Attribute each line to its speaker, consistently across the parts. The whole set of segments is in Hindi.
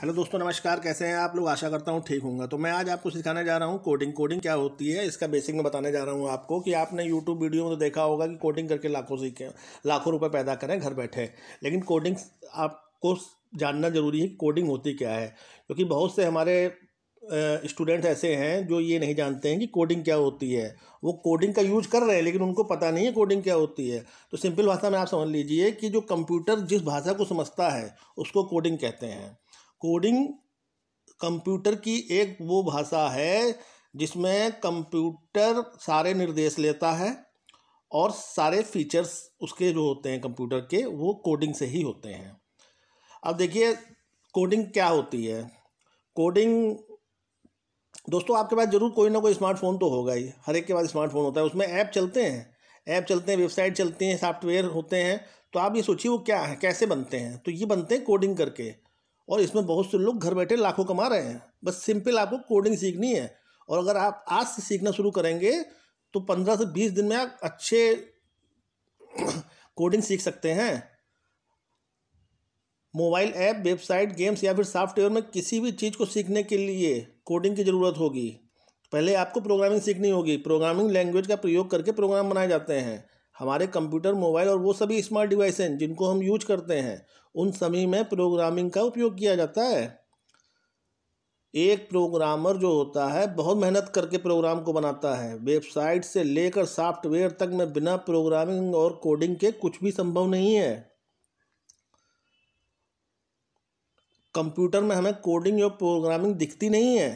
Speaker 1: हेलो दोस्तों नमस्कार कैसे हैं आप लोग आशा करता हूँ ठीक होंगे तो मैं आज आपको सिखाने जा रहा हूँ कोडिंग कोडिंग क्या होती है इसका बेसिक में बताने जा रहा हूँ आपको कि आपने यूट्यूब वीडियो में तो देखा होगा कि कोडिंग करके लाखों सीखें लाखों रुपए पैदा करें घर बैठे लेकिन कोडिंग आपको जानना ज़रूरी है कि कोडिंग होती क्या है क्योंकि बहुत से हमारे स्टूडेंट ऐसे हैं जो ये नहीं जानते हैं कि कोडिंग क्या होती है वो कोडिंग का यूज कर रहे हैं लेकिन उनको पता नहीं है कोडिंग क्या होती है तो सिंपल भाषा में आप समझ लीजिए कि जो कंप्यूटर जिस भाषा को समझता है उसको कोडिंग कहते हैं कोडिंग कंप्यूटर की एक वो भाषा है जिसमें कंप्यूटर सारे निर्देश लेता है और सारे फीचर्स उसके जो होते हैं कंप्यूटर के वो कोडिंग से ही होते हैं अब देखिए कोडिंग क्या होती है कोडिंग दोस्तों आपके पास जरूर कोई ना कोई स्मार्टफोन तो होगा ही हर एक के पास स्मार्टफोन होता है उसमें ऐप चलते हैं ऐप चलते हैं वेबसाइट चलती हैं सॉफ्टवेयर होते हैं तो आप ये सोचिए वो क्या है कैसे बनते हैं तो ये बनते हैं कोडिंग करके और इसमें बहुत से लोग घर बैठे लाखों कमा रहे हैं बस सिंपल आपको कोडिंग सीखनी है और अगर आप आज से सीखना शुरू करेंगे तो पंद्रह से बीस दिन में आप अच्छे कोडिंग सीख सकते हैं मोबाइल ऐप वेबसाइट गेम्स या फिर सॉफ्टवेयर में किसी भी चीज़ को सीखने के लिए कोडिंग की ज़रूरत होगी पहले आपको प्रोग्रामिंग सीखनी होगी प्रोग्रामिंग लैंग्वेज का प्रयोग करके प्रोग्राम बनाए जाते हैं हमारे कंप्यूटर मोबाइल और वो सभी स्मार्ट डिवाइस हैं जिनको हम यूज करते हैं उन सभी में प्रोग्रामिंग का उपयोग किया जाता है एक प्रोग्रामर जो होता है बहुत मेहनत करके प्रोग्राम को बनाता है वेबसाइट से लेकर सॉफ्टवेयर तक में बिना प्रोग्रामिंग और कोडिंग के कुछ भी संभव नहीं है कंप्यूटर में हमें कोडिंग और प्रोग्रामिंग दिखती नहीं है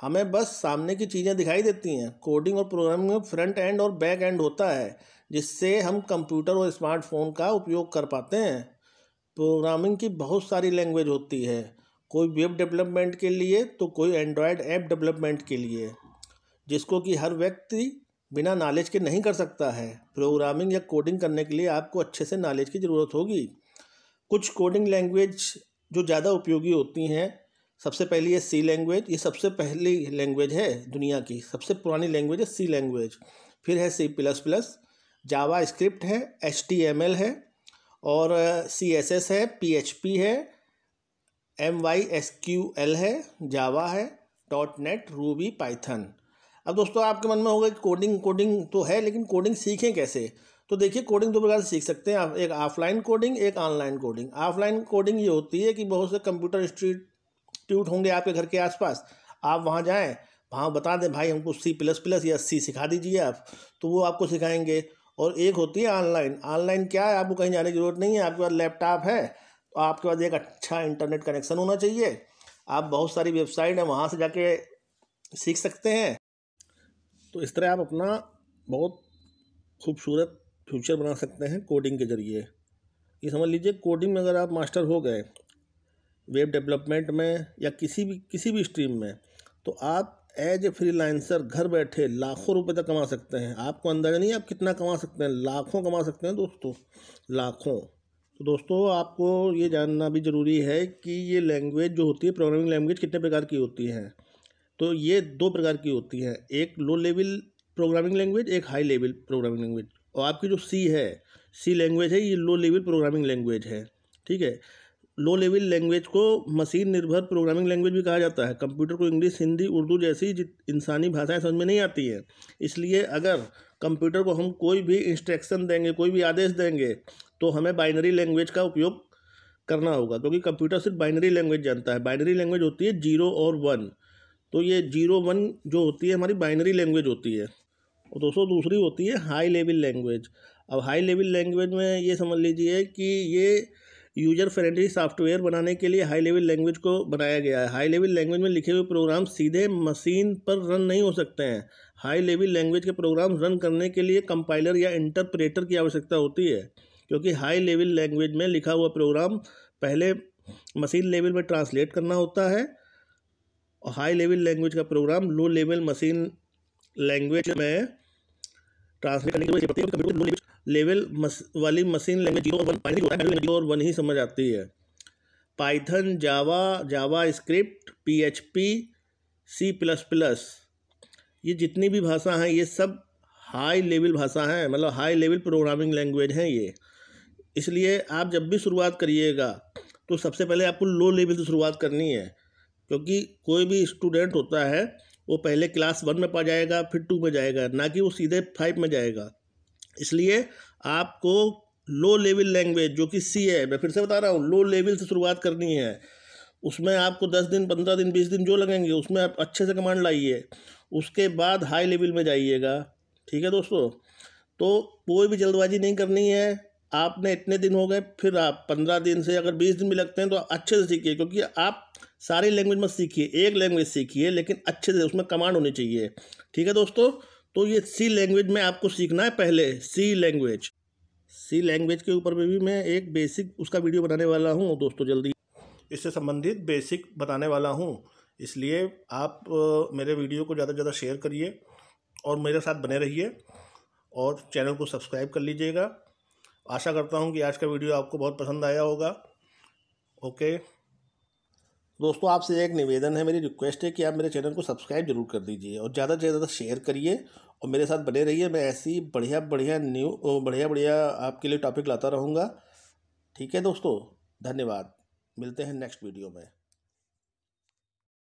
Speaker 1: हमें बस सामने की चीज़ें दिखाई देती हैं कोडिंग और प्रोग्रामिंग में फ्रंट एंड और बैक एंड होता है जिससे हम कंप्यूटर और स्मार्टफोन का उपयोग कर पाते हैं प्रोग्रामिंग की बहुत सारी लैंग्वेज होती है कोई वेब डेवलपमेंट के लिए तो कोई एंड्रॉयड ऐप डेवलपमेंट के लिए जिसको कि हर व्यक्ति बिना नॉलेज के नहीं कर सकता है प्रोग्रामिंग या कोडिंग करने के लिए आपको अच्छे से नॉलेज की ज़रूरत होगी कुछ कोडिंग लैंग्वेज जो ज़्यादा उपयोगी होती हैं सबसे पहली है सी लैंग्वेज ये सबसे पहली लैंग्वेज है दुनिया की सबसे पुरानी लैंग्वेज है सी लैंग्वेज फिर है C plus plus JavaScript है एच है और सी एस एस है पी एच पी है M Y S Q L है जावा है डॉट नेट रूबी पाइथन अब दोस्तों आपके मन में होगा कि कोडिंग कोडिंग तो है लेकिन कोडिंग सीखें कैसे तो देखिए कोडिंग दो प्रकार से सीख सकते हैं आप एक ऑफलाइन कोडिंग एक ऑनलाइन कोडिंग ऑफलाइन कोडिंग ये होती है कि बहुत से कंप्यूटर इंस्टीट्यूट होंगे आपके घर के आसपास आप वहाँ जाएँ वहाँ बता दें भाई हमको सी प्लस प्लस या सी सिखा दीजिए आप तो वो आपको सिखाएंगे और एक होती है ऑनलाइन ऑनलाइन क्या है आपको कहीं जाने की ज़रूरत नहीं है आपके पास लैपटॉप है तो आपके पास एक अच्छा इंटरनेट कनेक्शन होना चाहिए आप बहुत सारी वेबसाइट हैं वहाँ से जाके सीख सकते हैं तो इस तरह आप अपना बहुत खूबसूरत फ्यूचर बना सकते हैं कोडिंग के ज़रिए ये समझ लीजिए कोडिंग में अगर आप मास्टर हो गए वेब डेवलपमेंट में या किसी भी किसी भी स्ट्रीम में तो आप एज ए फ्रीलांसर घर बैठे लाखों रुपए तक कमा सकते हैं आपको अंदाज़ा नहीं आप कितना कमा सकते हैं लाखों कमा सकते हैं दोस्तों लाखों तो दोस्तों आपको ये जानना भी ज़रूरी है कि ये लैंग्वेज जो होती है प्रोग्रामिंग लैंग्वेज कितने प्रकार की होती है तो ये दो प्रकार की होती हैं एक लो लेवल प्रोग्रामिंग लैंग्वेज एक हाई लेवल प्रोग्रामिंग लैंग्वेज और आपकी जो सी है सी लैंग्वेज है ये लो लेवल प्रोग्रामिंग लैंग्वेज है ठीक है लो लेवल लैंग्वेज को मशीन निर्भर प्रोग्रामिंग लैंग्वेज भी कहा जाता है कंप्यूटर को इंग्लिश हिंदी उर्दू जैसी इंसानी भाषाएं समझ में नहीं आती हैं इसलिए अगर कंप्यूटर को हम कोई भी इंस्ट्रक्शन देंगे कोई भी आदेश देंगे तो हमें बाइनरी लैंग्वेज का उपयोग करना होगा क्योंकि कंप्यूटर सिर्फ बाइनरी लैंग्वेज जानता है बाइनरी लैंग्वेज होती है जीरो और वन तो ये जीरो वन जो होती है हमारी बाइनरी लैंग्वेज होती है और दोस्तों दूसरी होती है हाई लेवल लैंग्वेज अब हाई लेवल लैंग्वेज में ये समझ लीजिए कि ये यूजर फ्रेंडली सॉफ्टवेयर बनाने के लिए हाई लेवल लैंग्वेज को बनाया गया है हाई लेवल लैंग्वेज में लिखे हुए प्रोग्राम सीधे मशीन पर रन नहीं हो सकते हैं हाई लेवल लैंग्वेज के प्रोग्राम रन करने के लिए कंपाइलर या इंटरप्रेटर की आवश्यकता होती है क्योंकि हाई लेवल लैंग्वेज में लिखा हुआ प्रोग्राम पहले मशीन लेवल में ट्रांसलेट करना होता है और हाई लेवल लैंग्वेज का program low level machine language में ट्रांसलेट करने की जरूरत प्रत्येक कंप्यूटर लैंग्वेज लेवल मस, वाली machine language zero one Python zero और वन ही समझ आती है Python Java JavaScript P H P C plus plus ये जितनी भी भाषा हैं ये सब हाई लेवल भाषा हैं मतलब हाई लेवल प्रोग्रामिंग लैंग्वेज हैं ये इसलिए आप जब भी शुरुआत करिएगा तो सबसे पहले आपको लो लेवल से शुरुआत करनी है क्योंकि कोई भी स्टूडेंट होता है वो पहले क्लास वन में पा जाएगा फिर टू में जाएगा ना कि वो सीधे फाइव में जाएगा इसलिए आपको लो लेवल लैंग्वेज जो कि सी है मैं फिर से बता रहा हूँ लो लेवल से शुरुआत करनी है उसमें आपको दस दिन पंद्रह दिन बीस दिन जो लगेंगे उसमें आप अच्छे से कमांड लाइए उसके बाद हाई लेवल में जाइएगा ठीक है दोस्तों तो कोई भी जल्दबाजी नहीं करनी है आपने इतने दिन हो गए फिर आप पंद्रह दिन से अगर बीस दिन भी लगते हैं तो अच्छे से सीखिए क्योंकि आप सारी लैंग्वेज में सीखिए एक लैंग्वेज सीखिए लेकिन अच्छे से उसमें कमांड होनी चाहिए ठीक है दोस्तों तो ये सी लैंग्वेज में आपको सीखना है पहले सी लैंग्वेज सी लैंग्वेज के ऊपर भी मैं एक बेसिक उसका वीडियो बनाने वाला हूँ दोस्तों जल्दी इससे संबंधित बेसिक बताने वाला हूँ इसलिए आप मेरे वीडियो को ज़्यादा से ज़्यादा शेयर करिए और मेरे साथ बने रहिए और चैनल को सब्सक्राइब कर लीजिएगा आशा करता हूँ कि आज का वीडियो आपको बहुत पसंद आया होगा ओके दोस्तों आपसे एक निवेदन है मेरी रिक्वेस्ट है कि आप मेरे चैनल को सब्सक्राइब जरूर कर दीजिए और ज़्यादा से ज़्यादा शेयर करिए और मेरे साथ बने रहिए मैं ऐसी बढ़िया बढ़िया न्यू बढ़िया बढ़िया आपके लिए टॉपिक लाता रहूँगा ठीक है दोस्तों धन्यवाद मिलते हैं नेक्स्ट वीडियो में